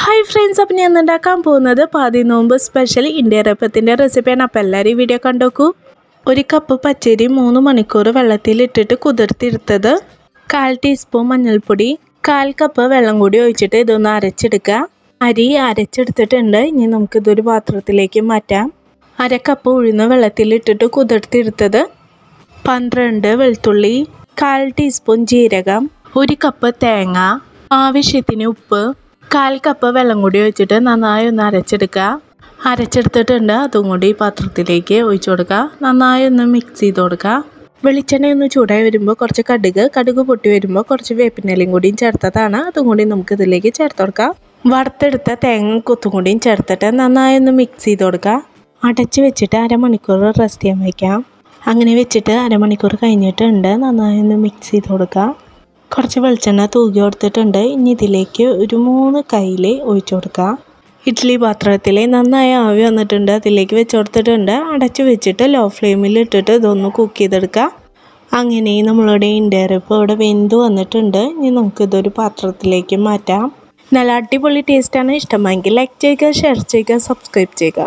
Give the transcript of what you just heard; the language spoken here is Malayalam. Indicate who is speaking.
Speaker 1: ഹായ് ഫ്രണ്ട്സ് അപ്പം ഞാൻ ഉണ്ടാക്കാൻ പോകുന്നത് പാതി നോമ്പ് സ്പെഷ്യൽ ഇന്ത്യയറപ്പത്തിൻ്റെ റെസിപ്പിയാണ് അപ്പം എല്ലാവരും ഈ വീഡിയോ കണ്ടോക്കൂ ഒരു കപ്പ് പച്ചരി മൂന്ന് മണിക്കൂർ വെള്ളത്തിലിട്ടിട്ട് കുതിർത്തിരുത്തത് കാൽ ടീസ്പൂൺ മഞ്ഞൾപ്പൊടി കാൽ കപ്പ് വെള്ളം കൂടി ഒഴിച്ചിട്ട് ഇതൊന്ന് അരച്ചെടുക്കുക അരി അരച്ചെടുത്തിട്ടുണ്ട് ഇനി നമുക്കിതൊരു പാത്രത്തിലേക്ക് മാറ്റാം അരക്കപ്പ് കപ്പ് ഉഴുന്ന് വെള്ളത്തിലിട്ടിട്ട് കുതിർത്തിരുത്തത് പന്ത്രണ്ട് വെളുത്തുള്ളി കാൽ ടീസ്പൂൺ ജീരകം ഒരു കപ്പ് തേങ്ങ ആവശ്യത്തിന് ഉപ്പ് കാൽ കപ്പ് വെള്ളം കൂടി ഒഴിച്ചിട്ട് നന്നായി ഒന്ന് അരച്ചെടുക്കുക അരച്ചെടുത്തിട്ടുണ്ട് അതും കൂടി പാത്രത്തിലേക്ക് ഒഴിച്ചു കൊടുക്കുക നന്നായി ഒന്ന് മിക്സ് ചെയ്ത് കൊടുക്കുക വെളിച്ചെണ്ണ ഒന്ന് ചൂടായി വരുമ്പോൾ കുറച്ച് കടുക് കടുക് പൊട്ടി വരുമ്പോൾ കുറച്ച് വേപ്പിനെല്ലാം കൂടിയും ചേർത്തതാണ് അതും കൂടി നമുക്ക് ഇതിലേക്ക് ചേർത്ത് കൊടുക്കാം വറുത്തെടുത്ത തേങ്ങ കുത്തും കൂടിയും ചേർത്തിട്ട് നന്നായി ഒന്ന് മിക്സ് ചെയ്ത് കൊടുക്കുക അടച്ച് വെച്ചിട്ട് അരമണിക്കൂർ റെസ്റ്റ് ചെയ്യാൻ വയ്ക്കാം അങ്ങനെ വെച്ചിട്ട് അരമണിക്കൂർ കഴിഞ്ഞിട്ടുണ്ട് നന്നായി ഒന്ന് മിക്സ് ചെയ്ത് കൊടുക്കുക കുറച്ച് വെളിച്ചെണ്ണ തൂകി കൊടുത്തിട്ടുണ്ട് ഇനി ഇതിലേക്ക് ഒരു മൂന്ന് കയ്യിൽ ഒഴിച്ചു കൊടുക്കുക ഇഡ്ഡലി പാത്രത്തിൽ നന്നായി ആവി വന്നിട്ടുണ്ട് അതിലേക്ക് വെച്ച് കൊടുത്തിട്ടുണ്ട് അടച്ചു വെച്ചിട്ട് ലോ ഫ്ലെയിമിൽ ഇട്ടിട്ട് ഇതൊന്ന് കുക്ക് ചെയ്തെടുക്കുക അങ്ങനെ നമ്മളുടെ ഇൻഡയറിപ്പ് ഇവിടെ വെന്ത് വന്നിട്ടുണ്ട് ഇനി നമുക്കിതൊരു പാത്രത്തിലേക്ക് മാറ്റാം നല്ല അടിപൊളി ടേസ്റ്റാണ് ഇഷ്ടമെങ്കിൽ ലൈക്ക് ചെയ്യുക ഷെയർ ചെയ്യുക സബ്സ്ക്രൈബ് ചെയ്യുക